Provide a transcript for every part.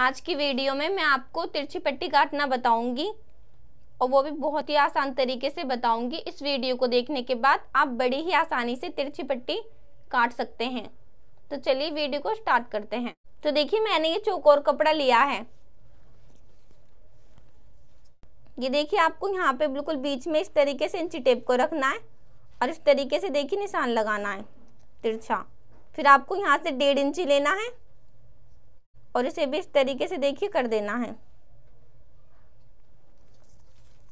आज की वीडियो में मैं आपको तिरछी पट्टी काटना बताऊंगी और वो भी बहुत ही आसान तरीके से बताऊंगी इस वीडियो को देखने के बाद आप बड़ी ही आसानी से तिरछी पट्टी काट सकते हैं तो चलिए वीडियो को स्टार्ट करते हैं तो देखिए मैंने ये चौकोर कपड़ा लिया है ये देखिए आपको यहाँ पे बिल्कुल बीच में इस तरीके से इंची टेप को रखना है और इस तरीके से देखिए निशान लगाना है तिरछा फिर आपको यहाँ से डेढ़ इंची लेना है और इसे भी इस तरीके से देखिए कर देना है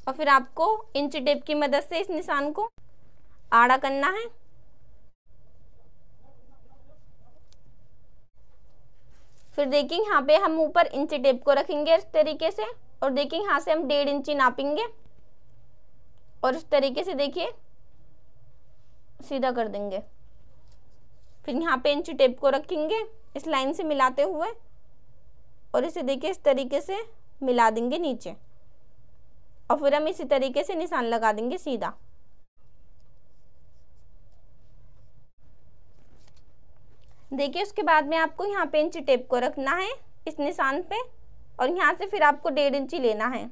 और फिर आपको इंच टेप की मदद से इस निशान को आड़ा करना है फिर देखिए यहाँ पे हम ऊपर इंच टेप को रखेंगे इस तरीके से और देखिए यहाँ से हम डेढ़ इंची नापेंगे और इस तरीके से देखिए सीधा कर देंगे फिर यहाँ पे इंच टेप को रखेंगे इस लाइन से मिलाते हुए और इसे देखिए इस तरीके से मिला देंगे नीचे और फिर हम इसी तरीके से निशान लगा देंगे सीधा देखिए उसके बाद में आपको यहाँ पे इंची टेप को रखना है इस निशान पे और यहाँ से फिर आपको डेढ़ इंची लेना है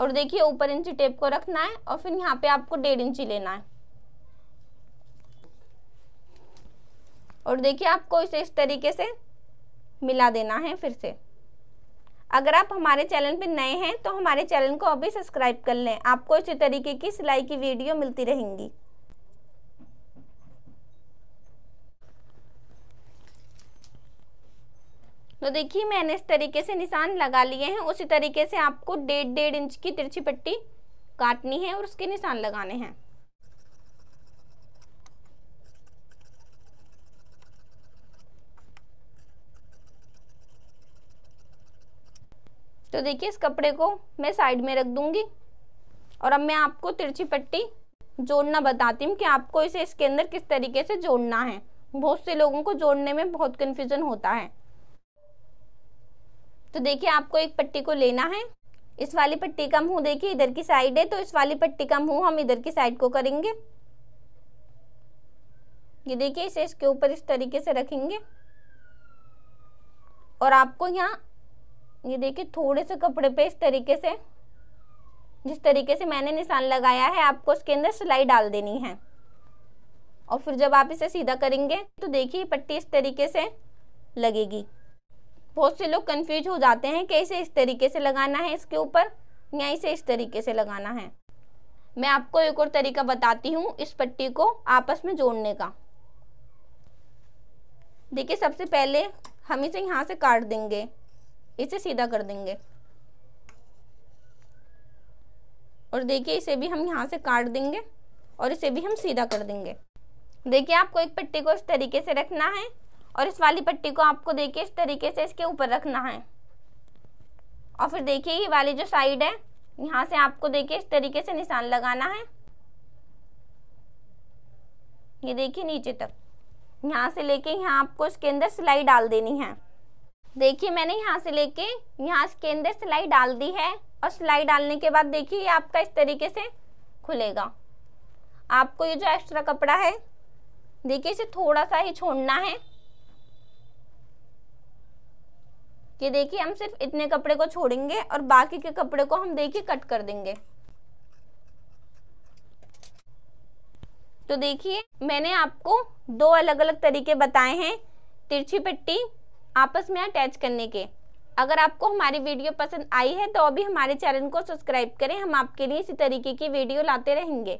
और देखिए ऊपर इंची टेप को रखना है और फिर यहाँ पे आपको डेढ़ इंची लेना है और देखिए आपको इसे इस तरीके से मिला देना है फिर से अगर आप हमारे चैनल पर नए हैं तो हमारे चैनल को अभी सब्सक्राइब कर लें आपको इसी तरीके की सिलाई की वीडियो मिलती रहेंगी तो देखिए मैंने इस तरीके से निशान लगा लिए हैं उसी तरीके से आपको डेढ़ डेढ़ इंच की तिरछी पट्टी काटनी है और उसके निशान लगाने हैं तो देखिए इस कपड़े को मैं साइड में रख दूंगी और अब मैं आपको तिरछी पट्टी जोड़ना बताती हूँ कि आपको इसे इसके अंदर किस तरीके से जोड़ना है बहुत से लोगों को जोड़ने में बहुत कन्फ्यूज़न होता है तो देखिए आपको एक पट्टी को लेना है इस वाली पट्टी का मुँह देखिए इधर की साइड है तो इस वाली पट्टी का मुँह हम इधर की साइड को करेंगे ये देखिए इसे इसके ऊपर इस तरीके से रखेंगे और आपको यहाँ ये देखिए थोड़े से कपड़े पे इस तरीके से जिस तरीके से मैंने निशान लगाया है आपको उसके अंदर सिलाई डाल देनी है और फिर जब आप इसे सीधा करेंगे तो देखिए पट्टी इस तरीके से लगेगी बहुत से लोग कंफ्यूज हो जाते हैं कि इसे इस तरीके से लगाना है इसके ऊपर या इसे इस तरीके से लगाना है मैं आपको एक और तरीका बताती हूँ इस पट्टी को आपस में जोड़ने का देखिए सबसे पहले हम इसे यहाँ से काट देंगे इसे सीधा कर देंगे और देखिए इसे भी हम यहाँ से काट देंगे और इसे भी हम सीधा कर देंगे देखिए आपको एक पट्टी को इस तरीके से रखना है और इस वाली पट्टी को आपको देखिए इस तरीके से इसके ऊपर रखना है और फिर देखिए ये वाली जो साइड है यहाँ से आपको देखिए इस तरीके से निशान लगाना है ये देखिए नीचे तक यहाँ से लेके यहाँ आपको इसके अंदर सिलाई डाल देनी है देखिए मैंने यहाँ से लेके यहाँ इसके अंदर सिलाई डाल दी है और सिलाई डालने के बाद देखिए ये आपका इस तरीके से खुलेगा आपको ये जो एक्स्ट्रा कपड़ा है देखिए इसे थोड़ा सा ही छोड़ना है कि देखिए हम सिर्फ इतने कपड़े को छोड़ेंगे और बाकी के कपड़े को हम देखिए कट कर देंगे तो देखिए मैंने आपको दो अलग अलग तरीके बताए हैं तिरछी पट्टी आपस में अटैच करने के अगर आपको हमारी वीडियो पसंद आई है तो अभी हमारे चैनल को सब्सक्राइब करें हम आपके लिए इसी तरीके की वीडियो लाते रहेंगे